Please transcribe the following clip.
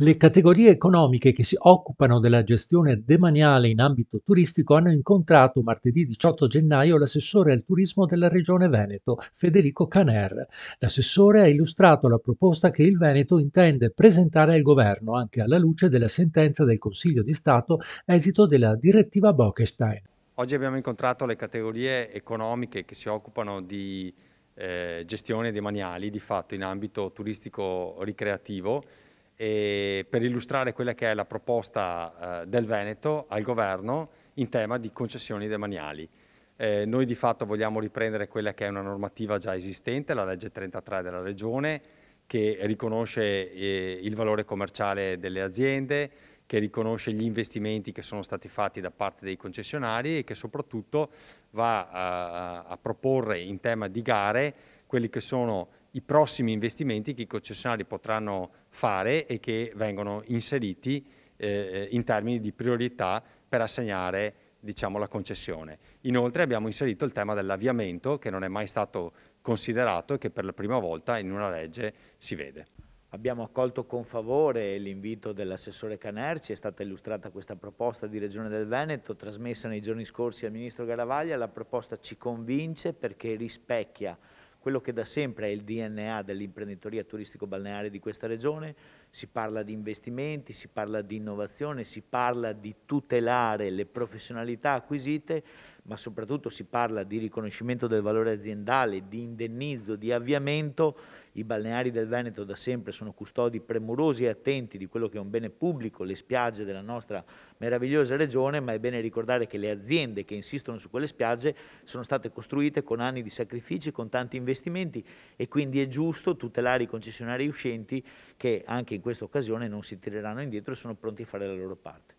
Le categorie economiche che si occupano della gestione demaniale in ambito turistico hanno incontrato martedì 18 gennaio l'assessore al turismo della Regione Veneto, Federico Caner. L'assessore ha illustrato la proposta che il Veneto intende presentare al governo anche alla luce della sentenza del Consiglio di Stato esito della direttiva Bockestein. Oggi abbiamo incontrato le categorie economiche che si occupano di eh, gestione demaniali, di fatto in ambito turistico ricreativo per illustrare quella che è la proposta eh, del Veneto al governo in tema di concessioni demaniali. Eh, noi di fatto vogliamo riprendere quella che è una normativa già esistente, la legge 33 della Regione, che riconosce eh, il valore commerciale delle aziende, che riconosce gli investimenti che sono stati fatti da parte dei concessionari e che soprattutto va a, a proporre in tema di gare quelli che sono i prossimi investimenti che i concessionari potranno fare e che vengono inseriti eh, in termini di priorità per assegnare diciamo, la concessione. Inoltre abbiamo inserito il tema dell'avviamento che non è mai stato considerato e che per la prima volta in una legge si vede. Abbiamo accolto con favore l'invito dell'assessore Canerci, è stata illustrata questa proposta di Regione del Veneto, trasmessa nei giorni scorsi al Ministro Garavaglia, la proposta ci convince perché rispecchia quello che da sempre è il DNA dell'imprenditoria turistico-balneare di questa regione, si parla di investimenti, si parla di innovazione, si parla di tutelare le professionalità acquisite, ma soprattutto si parla di riconoscimento del valore aziendale, di indennizzo, di avviamento, i balneari del Veneto da sempre sono custodi premurosi e attenti di quello che è un bene pubblico, le spiagge della nostra meravigliosa regione, ma è bene ricordare che le aziende che insistono su quelle spiagge sono state costruite con anni di sacrifici, con tanti investimenti e quindi è giusto tutelare i concessionari uscenti che anche in questa occasione non si tireranno indietro e sono pronti a fare la loro parte.